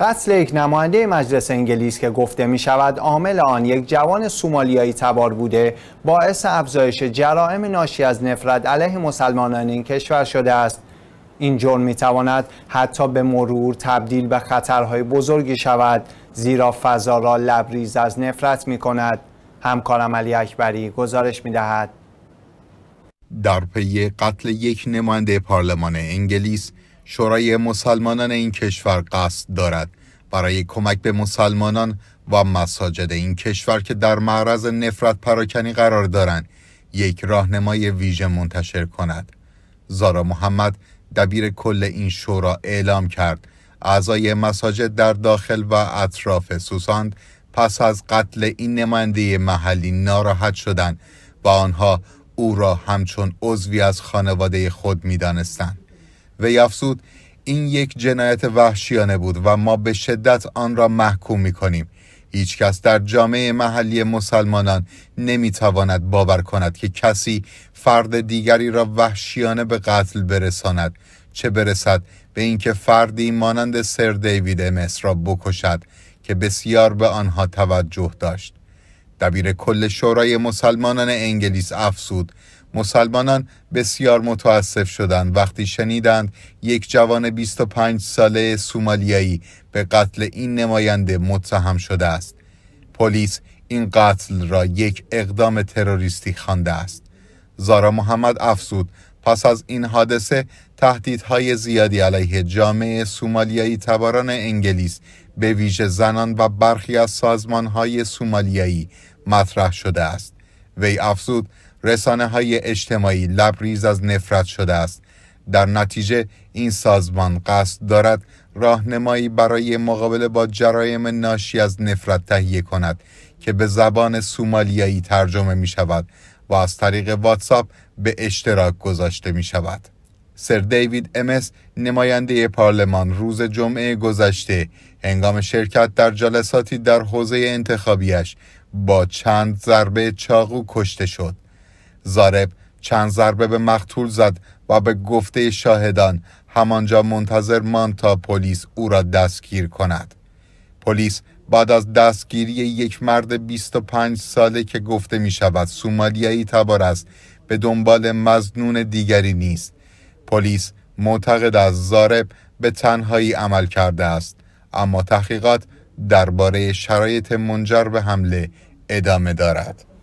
قتل یک نماینده مجلس انگلیس که گفته می شود عامل آن یک جوان سومالیایی تبار بوده باعث افزایش جرائم ناشی از نفرت علیه مسلمانان این کشور شده است این جرم می تواند حتی به مرور تبدیل به خطرهای بزرگی شود زیرا فضا را لبریز از نفرت می کند همکارم علی اکبری گزارش می دهد در پی قتل یک نماینده پارلمان انگلیس شورای مسلمانان این کشور قصد دارد برای کمک به مسلمانان و مساجد این کشور که در معرض نفرت پراکنی قرار دارند یک راهنمای ویژه منتشر کند زارا محمد دبیر کل این شورا اعلام کرد اعضای مساجد در داخل و اطراف سوساند پس از قتل این نماینده محلی ناراحت شدند و آنها او را همچون عضوی از خانواده خود میدانستند وی افزود این یک جنایت وحشیانه بود و ما به شدت آن را محکوم می کنیم هیچ کس در جامعه محلی مسلمانان نمیتواند باور کند که کسی فرد دیگری را وحشیانه به قتل برساند چه برسد به اینکه فردی مانند سر دیوید امس را بکشد که بسیار به آنها توجه داشت دبیر کل شورای مسلمانان انگلیس افسود مسلمانان بسیار متاسف شدند وقتی شنیدند یک جوان 25 ساله سومالیایی به قتل این نماینده متهم شده است پلیس این قتل را یک اقدام تروریستی خوانده است زارا محمد افزود پس از این حادثه تهدیدهای زیادی علیه جامعه سومالیایی تباران انگلیس به ویژه زنان و برخی از سازمانهای سومالیایی مطرح شده است وی افزود رسانه های اجتماعی لبریز از نفرت شده است در نتیجه این سازمان قصد دارد راهنمایی برای مقابله با جرایم ناشی از نفرت تهیه کند که به زبان سومالیایی ترجمه می شود و از طریق واتساپ به اشتراک گذاشته می شود. سر دیوید امس نماینده پارلمان روز جمعه گذشته هنگام شرکت در جلساتی در حوزه انتخابیش با چند ضربه چاقو کشته شد. زارب چند ضربه به مقتول زد و به گفته شاهدان همانجا منتظر ماند تا پلیس او را دستگیر کند پلیس بعد از دستگیری یک مرد 25 ساله که گفته می شود سومالیایی تبار است به دنبال مزنون دیگری نیست پلیس معتقد از زارب به تنهایی عمل کرده است اما تحقیقات درباره شرایط منجر به حمله ادامه دارد